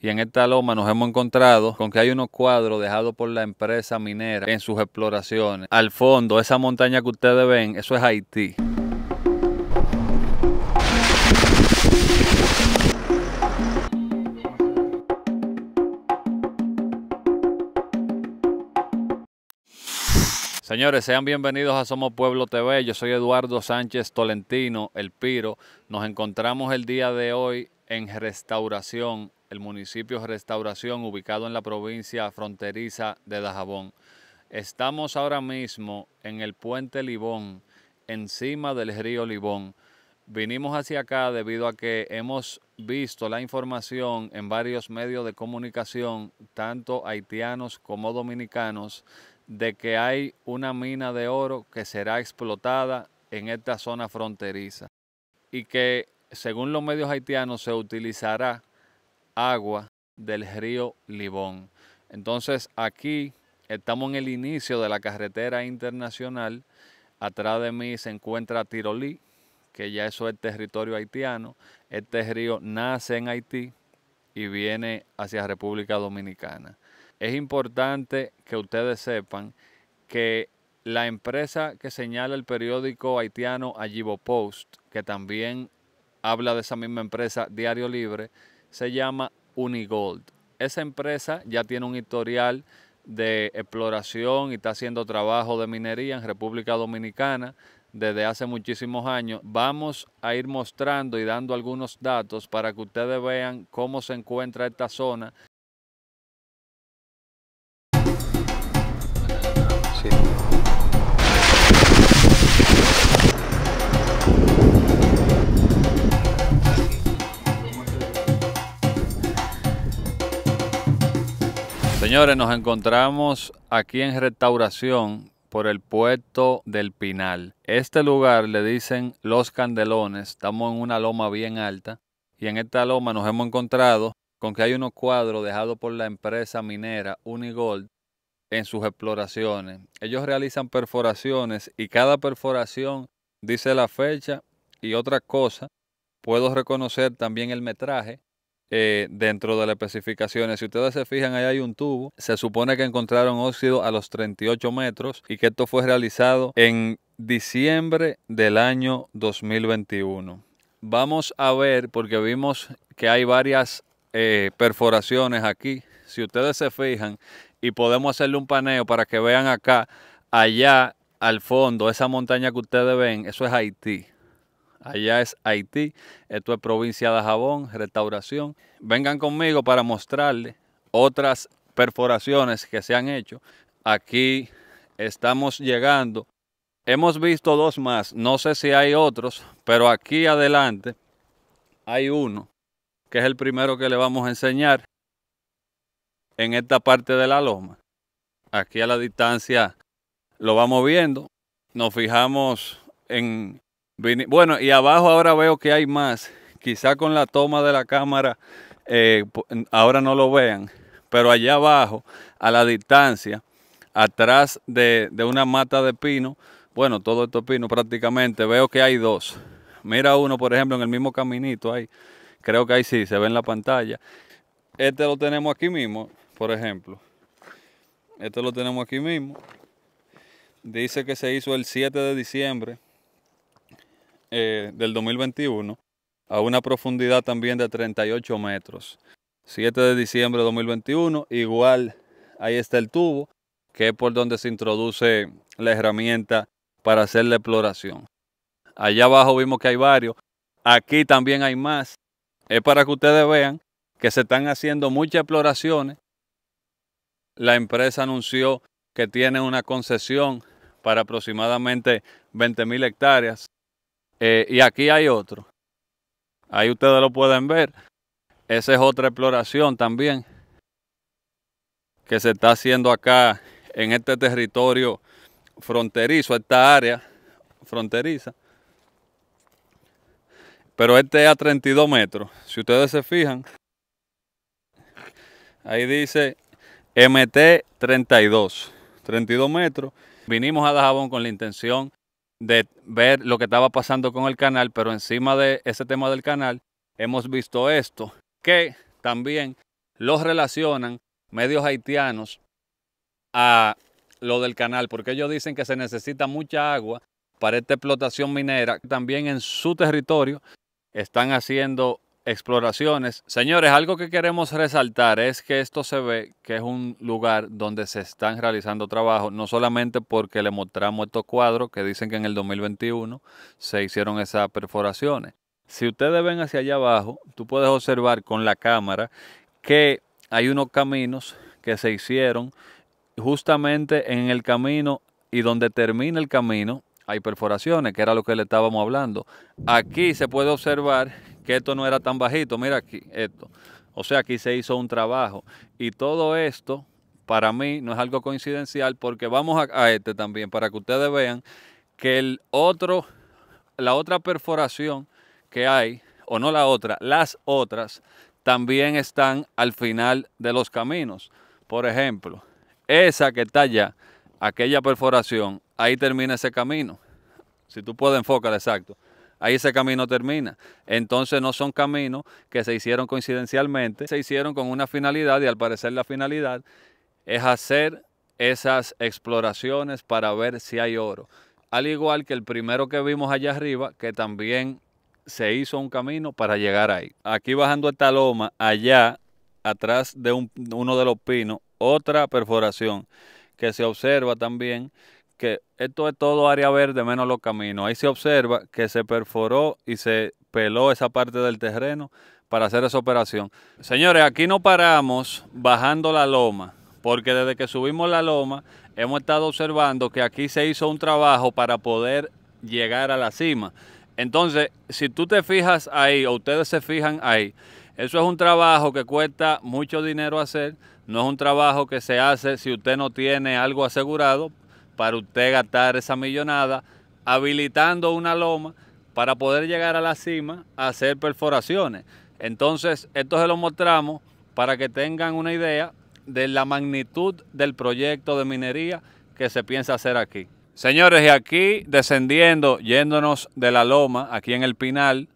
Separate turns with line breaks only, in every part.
y en esta loma nos hemos encontrado con que hay unos cuadros dejados por la empresa minera en sus exploraciones. Al fondo, esa montaña que ustedes ven, eso es Haití. Señores, sean bienvenidos a Somos Pueblo TV. Yo soy Eduardo Sánchez Tolentino, El Piro. Nos encontramos el día de hoy en Restauración, el municipio Restauración, ubicado en la provincia fronteriza de Dajabón. Estamos ahora mismo en el puente Libón, encima del río Libón. Vinimos hacia acá debido a que hemos visto la información en varios medios de comunicación, tanto haitianos como dominicanos, de que hay una mina de oro que será explotada en esta zona fronteriza y que según los medios haitianos, se utilizará agua del río Libón. Entonces aquí estamos en el inicio de la carretera internacional. Atrás de mí se encuentra Tirolí, que ya eso es territorio haitiano. Este río nace en Haití y viene hacia República Dominicana. Es importante que ustedes sepan que la empresa que señala el periódico haitiano Ajibo Post, que también habla de esa misma empresa, Diario Libre, se llama Unigold. Esa empresa ya tiene un historial de exploración y está haciendo trabajo de minería en República Dominicana desde hace muchísimos años. Vamos a ir mostrando y dando algunos datos para que ustedes vean cómo se encuentra esta zona Señores, nos encontramos aquí en Restauración por el puerto del Pinal. Este lugar le dicen Los Candelones. Estamos en una loma bien alta y en esta loma nos hemos encontrado con que hay unos cuadros dejados por la empresa minera Unigold en sus exploraciones. Ellos realizan perforaciones y cada perforación dice la fecha y otra cosa. Puedo reconocer también el metraje eh, dentro de las especificaciones. Si ustedes se fijan, ahí hay un tubo. Se supone que encontraron óxido a los 38 metros y que esto fue realizado en diciembre del año 2021. Vamos a ver, porque vimos que hay varias eh, perforaciones aquí. Si ustedes se fijan, y podemos hacerle un paneo para que vean acá, allá al fondo, esa montaña que ustedes ven, eso es Haití allá es Haití, esto es provincia de Jabón, restauración. Vengan conmigo para mostrarles otras perforaciones que se han hecho. Aquí estamos llegando. Hemos visto dos más, no sé si hay otros, pero aquí adelante hay uno, que es el primero que le vamos a enseñar en esta parte de la loma. Aquí a la distancia lo vamos viendo, nos fijamos en bueno, y abajo ahora veo que hay más. Quizá con la toma de la cámara eh, ahora no lo vean. Pero allá abajo, a la distancia, atrás de, de una mata de pino, bueno, todo esto es pino prácticamente, veo que hay dos. Mira uno, por ejemplo, en el mismo caminito ahí. Creo que ahí sí, se ve en la pantalla. Este lo tenemos aquí mismo, por ejemplo. Este lo tenemos aquí mismo. Dice que se hizo el 7 de diciembre eh, del 2021 a una profundidad también de 38 metros. 7 de diciembre de 2021, igual ahí está el tubo, que es por donde se introduce la herramienta para hacer la exploración. Allá abajo vimos que hay varios, aquí también hay más. Es para que ustedes vean que se están haciendo muchas exploraciones. La empresa anunció que tiene una concesión para aproximadamente 20.000 hectáreas eh, y aquí hay otro. Ahí ustedes lo pueden ver. Esa es otra exploración también que se está haciendo acá en este territorio fronterizo, esta área fronteriza. Pero este es a 32 metros. Si ustedes se fijan, ahí dice MT 32. 32 metros. Vinimos a Dajabón con la intención de ver lo que estaba pasando con el canal, pero encima de ese tema del canal hemos visto esto, que también los relacionan medios haitianos a lo del canal, porque ellos dicen que se necesita mucha agua para esta explotación minera. También en su territorio están haciendo exploraciones. Señores, algo que queremos resaltar es que esto se ve que es un lugar donde se están realizando trabajos, no solamente porque le mostramos estos cuadros que dicen que en el 2021 se hicieron esas perforaciones. Si ustedes ven hacia allá abajo, tú puedes observar con la cámara que hay unos caminos que se hicieron justamente en el camino y donde termina el camino hay perforaciones, que era lo que le estábamos hablando. Aquí se puede observar que esto no era tan bajito, mira aquí esto. O sea, aquí se hizo un trabajo. Y todo esto, para mí, no es algo coincidencial, porque vamos a, a este también, para que ustedes vean que el otro, la otra perforación que hay, o no la otra, las otras, también están al final de los caminos. Por ejemplo, esa que está allá, aquella perforación, ahí termina ese camino. Si tú puedes enfocar, exacto ahí ese camino termina. Entonces no son caminos que se hicieron coincidencialmente, se hicieron con una finalidad y al parecer la finalidad es hacer esas exploraciones para ver si hay oro. Al igual que el primero que vimos allá arriba, que también se hizo un camino para llegar ahí. Aquí bajando esta loma, allá atrás de uno de los pinos, otra perforación que se observa también que esto es todo área verde menos los caminos. Ahí se observa que se perforó y se peló esa parte del terreno para hacer esa operación. Señores, aquí no paramos bajando la loma, porque desde que subimos la loma hemos estado observando que aquí se hizo un trabajo para poder llegar a la cima. Entonces, si tú te fijas ahí o ustedes se fijan ahí, eso es un trabajo que cuesta mucho dinero hacer, no es un trabajo que se hace si usted no tiene algo asegurado, para usted gastar esa millonada, habilitando una loma para poder llegar a la cima a hacer perforaciones. Entonces, esto se lo mostramos para que tengan una idea de la magnitud del proyecto de minería que se piensa hacer aquí. Señores, y aquí descendiendo, yéndonos de la loma, aquí en el Pinal,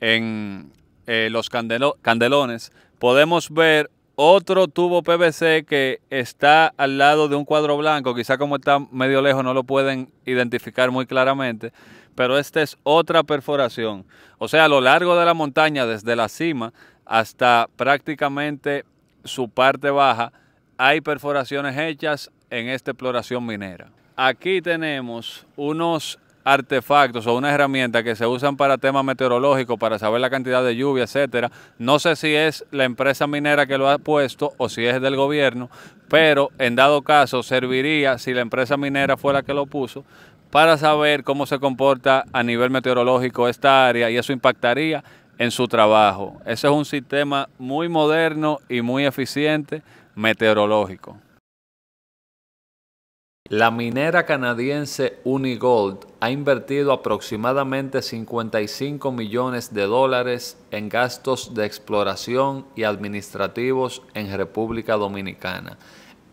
en eh, los candelones, podemos ver otro tubo PVC que está al lado de un cuadro blanco, quizá como está medio lejos no lo pueden identificar muy claramente, pero esta es otra perforación. O sea, a lo largo de la montaña, desde la cima hasta prácticamente su parte baja, hay perforaciones hechas en esta exploración minera. Aquí tenemos unos artefactos o una herramienta que se usan para temas meteorológicos, para saber la cantidad de lluvia, etcétera. No sé si es la empresa minera que lo ha puesto o si es del gobierno, pero en dado caso serviría si la empresa minera fuera la que lo puso para saber cómo se comporta a nivel meteorológico esta área y eso impactaría en su trabajo. Ese es un sistema muy moderno y muy eficiente meteorológico. La minera canadiense Unigold ha invertido aproximadamente 55 millones de dólares en gastos de exploración y administrativos en República Dominicana.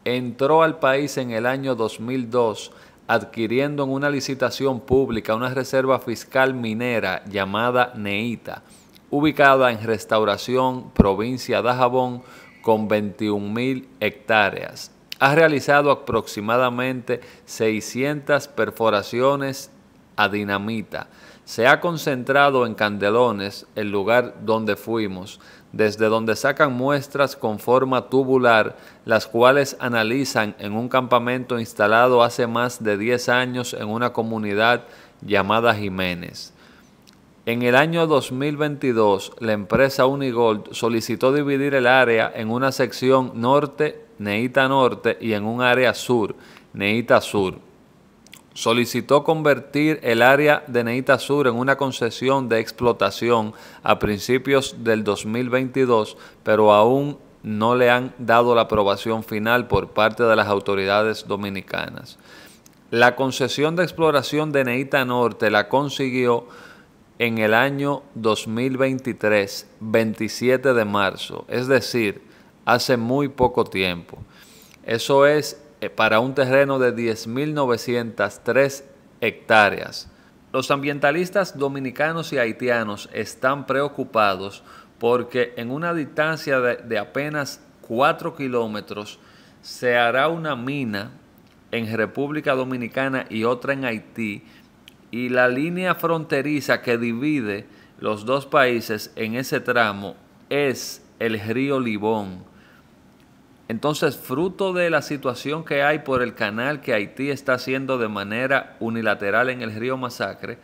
Entró al país en el año 2002 adquiriendo en una licitación pública una reserva fiscal minera llamada Neita, ubicada en Restauración, provincia de Jabón, con 21 mil hectáreas ha realizado aproximadamente 600 perforaciones a dinamita. Se ha concentrado en Candelones, el lugar donde fuimos, desde donde sacan muestras con forma tubular, las cuales analizan en un campamento instalado hace más de 10 años en una comunidad llamada Jiménez. En el año 2022, la empresa Unigold solicitó dividir el área en una sección norte Neita Norte y en un área sur, Neita Sur. Solicitó convertir el área de Neita Sur en una concesión de explotación a principios del 2022, pero aún no le han dado la aprobación final por parte de las autoridades dominicanas. La concesión de exploración de Neita Norte la consiguió en el año 2023, 27 de marzo, es decir, hace muy poco tiempo. Eso es eh, para un terreno de 10.903 hectáreas. Los ambientalistas dominicanos y haitianos están preocupados porque en una distancia de, apenas 4 kilómetros se hará una mina en República Dominicana y otra en Haití y la línea fronteriza que divide los dos países en ese tramo es el río Libón entonces, fruto de la situación que hay por el canal que Haití está haciendo de manera unilateral en el río Masacre,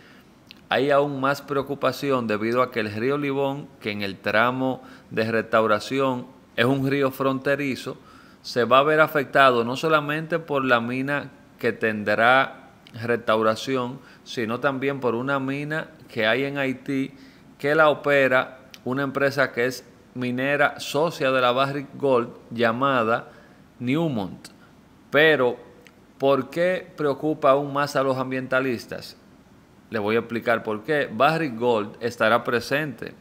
hay aún más preocupación debido a que el río Libón, que en el tramo de restauración es un río fronterizo, se va a ver afectado no solamente por la mina que tendrá restauración, sino también por una mina que hay en Haití que la opera una empresa que es minera socia de la Barrick Gold llamada Newmont. Pero, ¿por qué preocupa aún más a los ambientalistas? Les voy a explicar por qué. Barrick Gold estará presente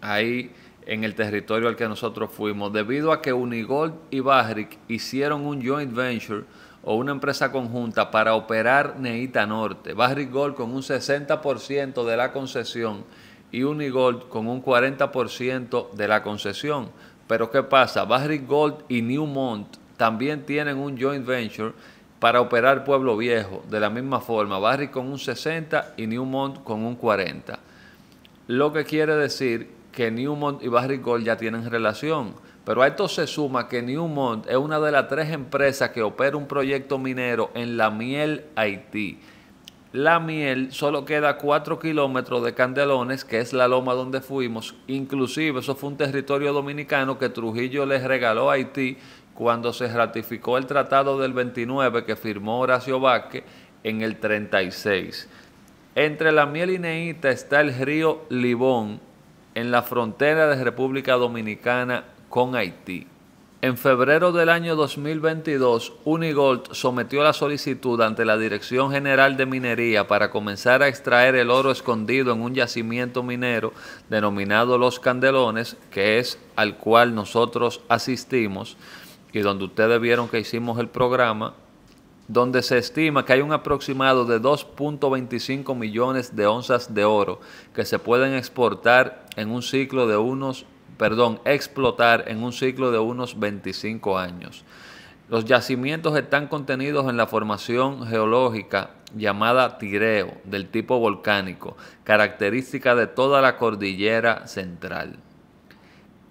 ahí en el territorio al que nosotros fuimos, debido a que Unigold y Barrick hicieron un joint venture o una empresa conjunta para operar Neita Norte. Barrick Gold con un 60% de la concesión y Unigold con un 40% de la concesión. Pero ¿qué pasa? Barrick Gold y Newmont también tienen un joint venture para operar Pueblo Viejo de la misma forma, Barrick con un 60 y Newmont con un 40. Lo que quiere decir que Newmont y Barrick Gold ya tienen relación. Pero a esto se suma que Newmont es una de las tres empresas que opera un proyecto minero en la miel Haití la miel solo queda 4 kilómetros de Candelones, que es la loma donde fuimos. Inclusive eso fue un territorio dominicano que Trujillo les regaló a Haití cuando se ratificó el tratado del 29 que firmó Horacio Vázquez en el 36. Entre la miel y Neita está el río Libón, en la frontera de República Dominicana con Haití. En febrero del año 2022, Unigold sometió la solicitud ante la Dirección General de Minería para comenzar a extraer el oro escondido en un yacimiento minero denominado Los Candelones, que es al cual nosotros asistimos y donde ustedes vieron que hicimos el programa, donde se estima que hay un aproximado de 2.25 millones de onzas de oro que se pueden exportar en un ciclo de unos perdón, explotar en un ciclo de unos 25 años. Los yacimientos están contenidos en la formación geológica llamada tireo, del tipo volcánico, característica de toda la cordillera central.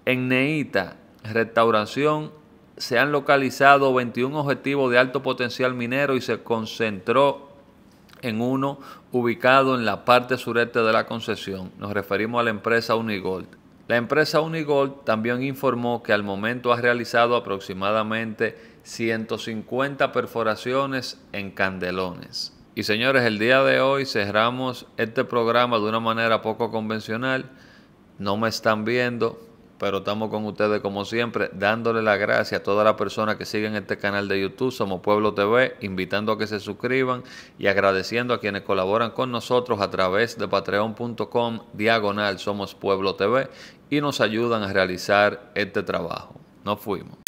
En Neita, restauración, se han localizado 21 objetivos de alto potencial minero y se concentró en uno ubicado en la parte sureste de la concesión. Nos referimos a la empresa Unigold. La empresa Unigold también informó que al momento ha realizado aproximadamente 150 perforaciones en candelones. Y señores, el día de hoy cerramos este programa de una manera poco convencional. No me están viendo, pero estamos con ustedes como siempre, dándole las gracias a todas las personas que siguen este canal de YouTube, Somos Pueblo TV, invitando a que se suscriban y agradeciendo a quienes colaboran con nosotros a través de patreon.com diagonal Somos Pueblo TV y nos ayudan a realizar este trabajo. Nos fuimos.